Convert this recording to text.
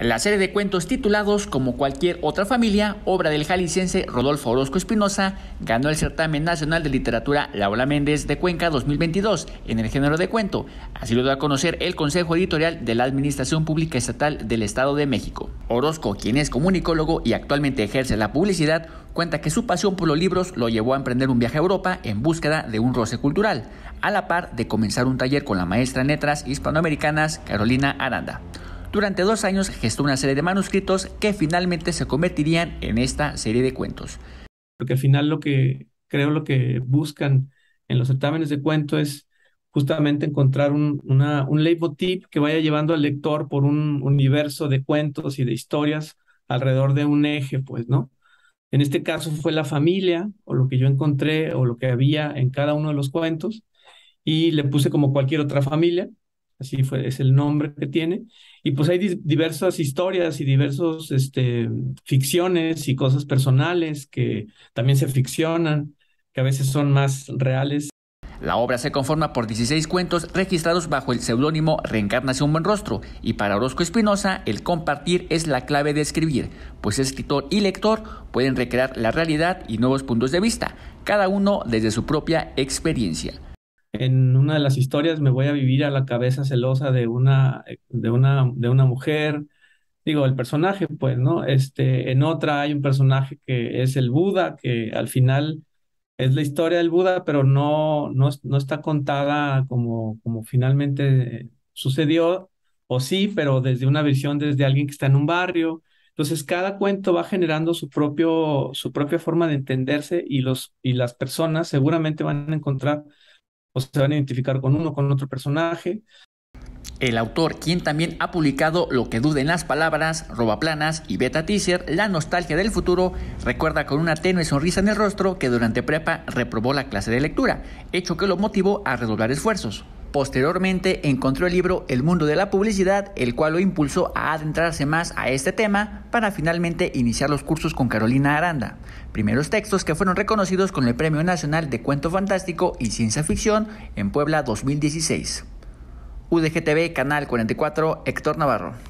La serie de cuentos titulados Como cualquier otra familia, obra del jalisciense Rodolfo Orozco Espinosa, ganó el certamen nacional de literatura Laura Méndez de Cuenca 2022 en el género de cuento. Así lo dio a conocer el Consejo Editorial de la Administración Pública Estatal del Estado de México. Orozco, quien es comunicólogo y actualmente ejerce la publicidad, cuenta que su pasión por los libros lo llevó a emprender un viaje a Europa en búsqueda de un roce cultural, a la par de comenzar un taller con la maestra en letras hispanoamericanas Carolina Aranda. Durante dos años gestó una serie de manuscritos que finalmente se convertirían en esta serie de cuentos. Porque al final lo que creo lo que buscan en los certámenes de cuento es justamente encontrar un, una, un leitmotiv que vaya llevando al lector por un universo de cuentos y de historias alrededor de un eje, pues, ¿no? En este caso fue la familia, o lo que yo encontré, o lo que había en cada uno de los cuentos, y le puse como cualquier otra familia, así fue, es el nombre que tiene. Y pues hay diversas historias y diversas este, ficciones y cosas personales que también se ficcionan, que a veces son más reales. La obra se conforma por 16 cuentos registrados bajo el seudónimo Reencarnación Rostro. y para Orozco Espinosa el compartir es la clave de escribir, pues escritor y lector pueden recrear la realidad y nuevos puntos de vista, cada uno desde su propia experiencia en una de las historias me voy a vivir a la cabeza celosa de una, de una, de una mujer, digo, el personaje, pues, ¿no? Este, en otra hay un personaje que es el Buda, que al final es la historia del Buda, pero no, no, está contada como, como finalmente sucedió, o sí, pero desde una visión, desde alguien que está en un barrio. Entonces, cada cuento va generando su, propio, su propia forma de entenderse y, los, y las personas seguramente van a encontrar o se van a identificar con uno, con otro personaje. El autor, quien también ha publicado Lo que duden las palabras, Robaplanas y Beta Teaser, La nostalgia del futuro, recuerda con una tenue sonrisa en el rostro que durante prepa reprobó la clase de lectura, hecho que lo motivó a redoblar esfuerzos. Posteriormente encontró el libro El mundo de la publicidad, el cual lo impulsó a adentrarse más a este tema para finalmente iniciar los cursos con Carolina Aranda, primeros textos que fueron reconocidos con el Premio Nacional de Cuento Fantástico y Ciencia Ficción en Puebla 2016. UDGTV, Canal 44, Héctor Navarro.